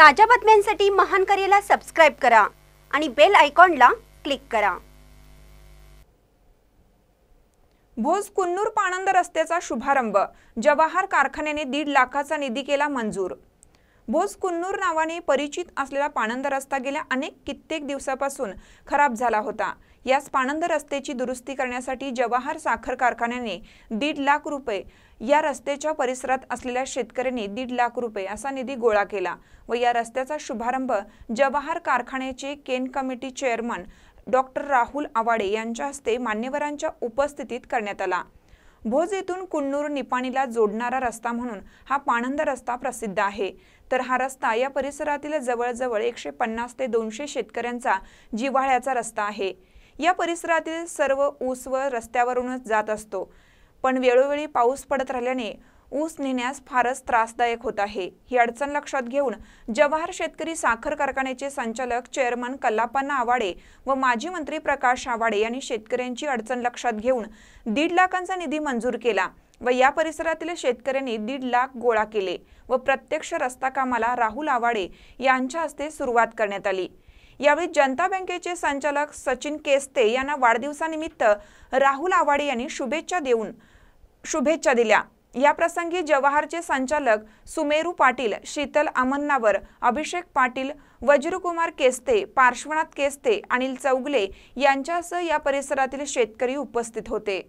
ताज्या बातम्यांसाठी महान करेला सबस्क्राईब करा आणि बेल ला क्लिक करा भोज कुन्नूर पाणंद रस्त्याचा शुभारंभ जवाहर कारखान्याने दीड लाखाचा निधी केला मंजूर बोस कुन्नूर नावाने परिचित असलेला पाणंद रस्ता गेल्या अनेक कित्येक दिवसापासून खराब झाला होता याच पाणंद रस्त्याची दुरुस्ती करण्यासाठी जवाहर साखर कारखान्याने दीड लाख रुपये या रस्त्याच्या परिसरात असलेल्या शेतकऱ्यांनी दीड लाख रुपये असा निधी गोळा केला व या रस्त्याचा शुभारंभ जवाहर कारखान्याचे cane committee chairman doctor Rahul Awade यांच्या हस्ते मान्यवरांच्या उपस्थितीत करण्यात आला भोज येथून कुन्नूर निपाणीला जोडणारा रस्ता म्हणून हा पाणंद रस्ता प्रसिद्ध आहे तर हा रस्ता या परिसरातील जवळजवळ एकशे पन्नास ते दोनशे शेतकऱ्यांचा जिव्हाळ्याचा रस्ता आहे या परिसरातील सर्व ऊस व रस्त्यावरूनच जात असतो पण वेळोवेळी पाऊस पडत राहिल्याने ऊस नेण्यास फारच त्रासदायक होत आहे ही अडचण लक्षात घेऊन जवाहर शेतकरी साखर कारखान्याचे संचालक चेअरमन कल्लापन्ना आवाडे व माजी मंत्री प्रकाश आवाडे यांनी शेतकऱ्यांची अडचण लक्षात घेऊन दीड लाखांचा निधी मंजूर केला व या परिसरातील शेतकऱ्यांनी दीड लाख गोळा केले व प्रत्यक्ष रस्ता कामाला राहुल आवाडे यांच्या हस्ते सुरुवात करण्यात आली यावेळी जनता बँकेचे संचालक सचिन केस्ते यांना वाढदिवसानिमित्त राहुल आवाडे यांनी शुभेच्छा देऊन शुभेच्छा दिल्या याप्रसंगी जवाहरचे संचालक सुमेरू पाटील शीतल आमन्नावर अभिषेक पाटील वज्रकुमार केस्ते पार्श्वनाथ केस्ते अनिल चौगले यांच्यासह या परिसरातील शेतकरी उपस्थित होते